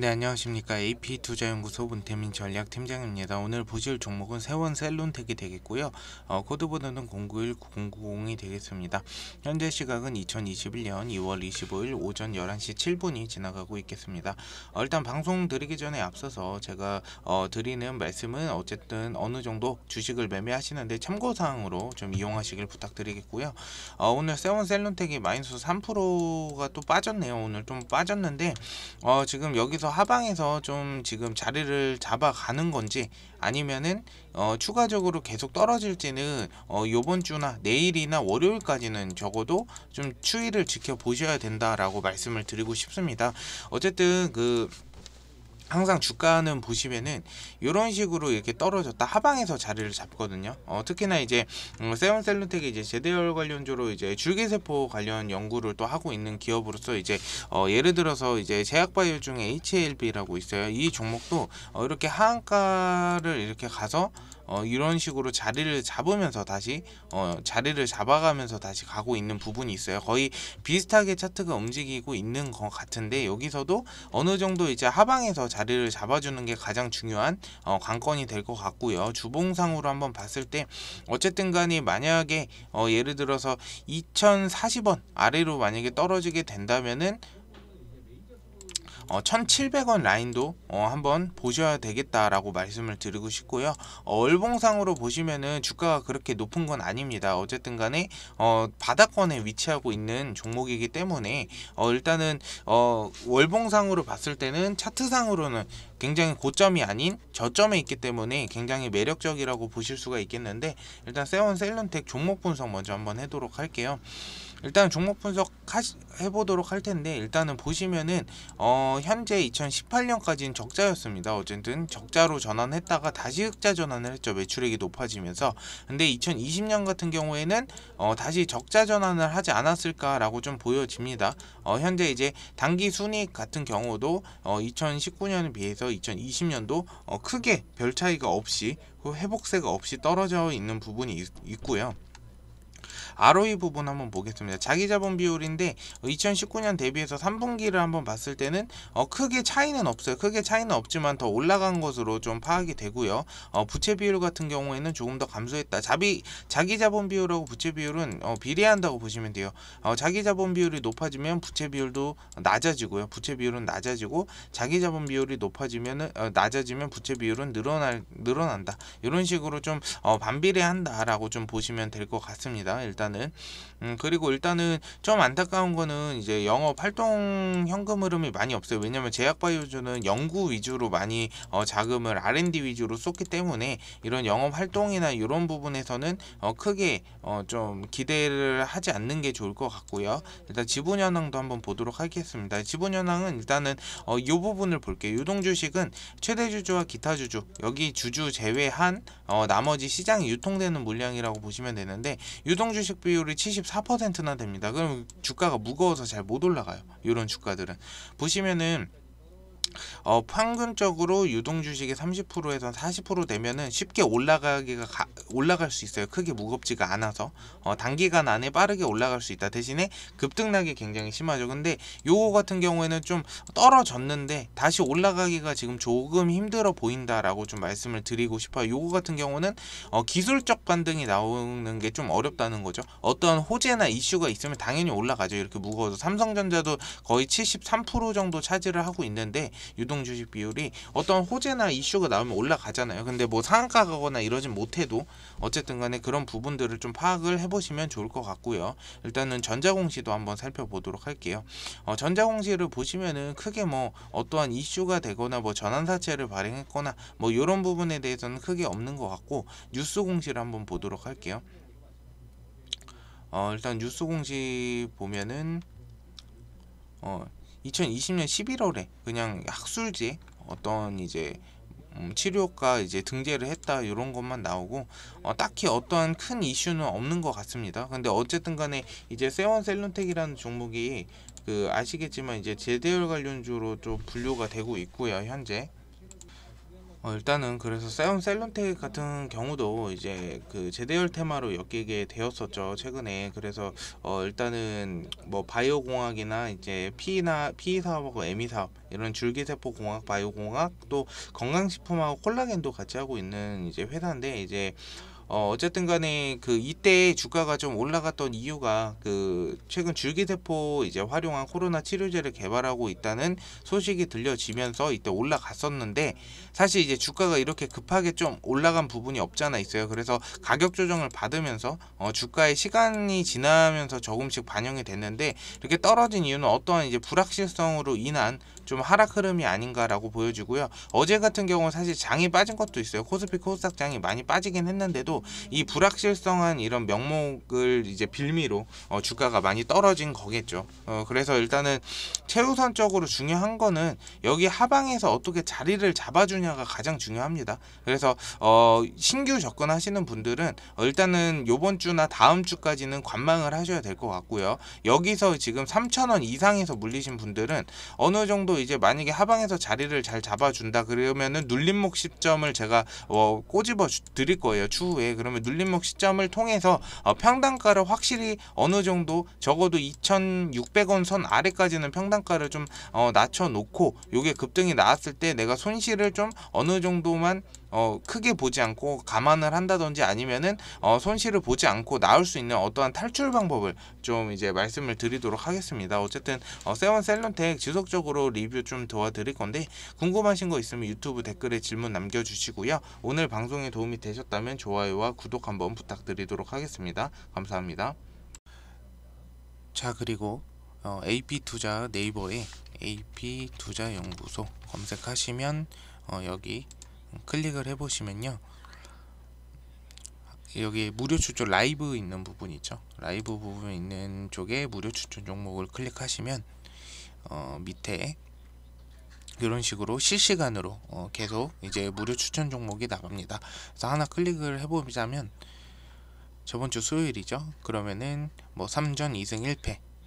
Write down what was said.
네 안녕하십니까 AP투자연구소 문태민 전략팀장입니다. 오늘 보실 종목은 세원 셀론텍이 되겠고요. 어, 코드번호는 091090이 되겠습니다. 현재 시각은 2021년 2월 25일 오전 11시 7분이 지나가고 있겠습니다. 어, 일단 방송 드리기 전에 앞서서 제가 어, 드리는 말씀은 어쨌든 어느 정도 주식을 매매하시는데 참고사항으로 좀 이용하시길 부탁드리겠고요. 어, 오늘 세원 셀론텍이 마이너스 3%가 또 빠졌네요. 오늘 좀 빠졌는데 어, 지금 여기서 그래서 하방에서 좀 지금 자리를 잡아가는 건지 아니면은 어, 추가적으로 계속 떨어질지는 어, 요번 주나 내일이나 월요일까지는 적어도 좀 추이를 지켜보셔야 된다라고 말씀을 드리고 싶습니다. 어쨌든 그 항상 주가는 보시면은 이런 식으로 이렇게 떨어졌다 하방에서 자리를 잡거든요. 어, 특히나 이제 어, 세온셀루텍이 이제 제대열 관련주로 이제 줄기세포 관련 연구를 또 하고 있는 기업으로서 이제 어, 예를 들어서 이제 제약바이오 중에 HLB라고 있어요. 이 종목도 어, 이렇게 하한가를 이렇게 가서 어, 이런 식으로 자리를 잡으면서 다시 어, 자리를 잡아가면서 다시 가고 있는 부분이 있어요. 거의 비슷하게 차트가 움직이고 있는 것 같은데 여기서도 어느 정도 이제 하방에서 자리를 잡아주는 게 가장 중요한 어, 관건이 될 것 같고요. 주봉상으로 한번 봤을 때 어쨌든 간에 만약에 어, 예를 들어서 2040원 아래로 만약에 떨어지게 된다면은 어, 1700원 라인도 어, 한번 보셔야 되겠다라고 말씀을 드리고 싶고요. 어, 월봉상으로 보시면은 주가가 그렇게 높은 건 아닙니다. 어쨌든 간에 어, 바닥권에 위치하고 있는 종목이기 때문에 어, 일단은 어, 월봉상으로 봤을 때는 차트상으로는 굉장히 고점이 아닌 저점에 있기 때문에 굉장히 매력적이라고 보실 수가 있겠는데 일단 세원 셀런텍 종목 분석 먼저 한번 해도록 할게요. 일단 종목 분석 하시, 해보도록 할 텐데 일단은 보시면은 어, 현재 2018년까지는 적자였습니다. 어쨌든 적자로 전환했다가 다시 흑자 전환을 했죠. 매출액이 높아지면서 근데 2020년 같은 경우에는 어, 다시 적자 전환을 하지 않았을까라고 좀 보여집니다. 어, 현재 이제 단기 순이익 같은 경우도 어, 2019년에 비해서 2020년도 어, 크게 별 차이가 없이 그 회복세가 없이 떨어져 있는 부분이 있, 있고요. ROE 부분 한번 보겠습니다. 자기자본 비율인데 2019년 어, 대비해서 3분기를 한번 봤을 때는 어, 크게 차이는 없어요. 크게 차이는 없지만 더 올라간 것으로 좀 파악이 되고요. 어, 부채 비율 같은 경우에는 조금 더 감소했다. 자비 자기자본 비율하고 부채 비율은 비례한다고 보시면 돼요. 자기자본 비율이 높아지면 부채 비율도 낮아지고요. 부채 비율은 낮아지고 자기자본 비율이 높아지면 낮아지면 부채 비율은 늘어날 늘어난다. 이런 식으로 좀 반비례한다라고 좀 보시면 될 것 같습니다. 일단은 음, 그리고 일단은 좀 안타까운 거는 이제 영업 활동 현금 흐름이 많이 없어요. 왜냐면 제약바이오주는 연구 위주로 많이 어, 자금을 R&D 위주로 썼기 때문에 이런 영업 활동이나 이런 부분에서는 어, 크게 어, 좀 기대를 하지 않는 게 좋을 것 같고요. 일단 지분 현황도 한번 보도록 하겠습니다. 지분 현황은 일단은 어, 이 부분을 볼게요. 유동 주식은 최대 주주와 기타 주주 여기 주주 제외한 어, 나머지 시장이 유통되는 물량이라고 보시면 되는데 유동 주식 비율이 7 0 34%나 됩니다. 그럼 주가가 무거워서 잘 못 올라가요. 이런 주가들은 보시면은 어, 평균적으로 유동 주식의 30%에서 40% 되면은 쉽게 올라가기가 가, 올라갈 수 있어요. 크게 무겁지가 않아서 어, 단기간 안에 빠르게 올라갈 수 있다. 대신에 급등락이 굉장히 심하죠. 근데 요거 같은 경우에는 좀 떨어졌는데 다시 올라가기가 지금 조금 힘들어 보인다라고 좀 말씀을 드리고 싶어요. 요거 같은 경우는 어, 기술적 반등이 나오는 게 좀 어렵다는 거죠. 어떤 호재나 이슈가 있으면 당연히 올라가죠. 이렇게 무거워서 삼성전자도 거의 73% 정도 차지를 하고 있는데 유동 주식 비율이 어떤 호재나 이슈가 나오면 올라가잖아요. 근데 뭐 상한가 가거나 이러진 못해도 어쨌든 간에 그런 부분들을 좀 파악을 해보시면 좋을 것 같고요. 일단은 전자공시도 한번 살펴보도록 할게요. 어, 전자공시를 보시면은 크게 뭐 어떠한 이슈가 되거나 뭐 전환사채를 발행했거나 뭐 이런 부분에 대해서는 크게 없는 것 같고 뉴스 공시를 한번 보도록 할게요. 어, 일단 뉴스 공시 보면은 어, 2020년 11월에 그냥 학술지 어떤 이제 음, 치료과 이제 등재를 했다 이런 것만 나오고 어, 딱히 어떠한 큰 이슈는 없는 것 같습니다. 근데 어쨌든 간에 이제 세원 셀론텍이라는 종목이 그 아시겠지만 이제 제대열 관련주로 좀 분류가 되고 있고요 현재 어, 일단은 그래서 세운 셀런텍 같은 경우도 이제 그 제대열 테마로 엮이게 되었었죠 최근에 그래서 어, 일단은 뭐 바이오 공학이나 이제 피나피 사업하고 에미 e 사업 이런 줄기세포 공학, 바이오 공학 또 건강식품하고 콜라겐도 같이 하고 있는 이제 회사인데 이제 어, 어쨌든 간에 그 이때 주가가 좀 올라갔던 이유가 그 최근 줄기세포 이제 활용한 코로나 치료제를 개발하고 있다는 소식이 들려지면서 이때 올라갔었는데 사실 이제 주가가 이렇게 급하게 좀 올라간 부분이 없잖아 있어요. 그래서 가격 조정을 받으면서 어, 주가의 시간이 지나면서 조금씩 반영이 됐는데 이렇게 떨어진 이유는 어떠한 이제 불확실성으로 인한 좀 하락 흐름이 아닌가라고 보여지고요. 어제 같은 경우는 사실 장이 빠진 것도 있어요. 코스피 코스닥 장이 많이 빠지긴 했는데도 이 불확실성한 이런 명목을 이제 빌미로 어, 주가가 많이 떨어진 거겠죠. 어, 그래서 일단은 최우선적으로 중요한 거는 여기 하방에서 어떻게 자리를 잡아주냐가 가장 중요합니다. 그래서 어, 신규 접근하시는 분들은 일단은 요번 주나 다음 주까지는 관망을 하셔야 될 것 같고요. 여기서 지금 3,000원 이상에서 물리신 분들은 어느 정도 이제 만약에 하방에서 자리를 잘 잡아준다 그러면은 눌림목 시점을 제가 어, 꼬집어 드릴 거예요 추후에 그러면 눌림목 시점을 통해서 어, 평단가를 확실히 어느 정도 적어도 2,600원 선 아래까지는 평단가를 좀 어, 낮춰놓고 요게 급등이 나왔을 때 내가 손실을 좀 어느 정도만 어, 크게 보지 않고 감안을 한다든지 아니면은 어, 손실을 보지 않고 나올 수 있는 어떠한 탈출 방법을 좀 이제 말씀을 드리도록 하겠습니다. 어쨌든 어, 세원 셀론텍 지속적으로 리뷰 좀 도와드릴 건데 궁금하신 거 있으면 유튜브 댓글에 질문 남겨주시고요. 오늘 방송에 도움이 되셨다면 좋아요와 구독 한번 부탁드리도록 하겠습니다. 감사합니다. 자 그리고 어, AP투자 네이버에 AP투자연구소 검색하시면 어, 여기 클릭을 해보시면요 여기 무료 추천 라이브 있는 부분 있죠 라이브 부분 있는 쪽에 무료 추천 종목을 클릭하시면 어, 밑에 이런 식으로 실시간으로 어, 계속 이제 무료 추천 종목이 나갑니다 그래서 하나 클릭을 해보자면 저번 주 수요일이죠 그러면은 뭐 3전 2승 1패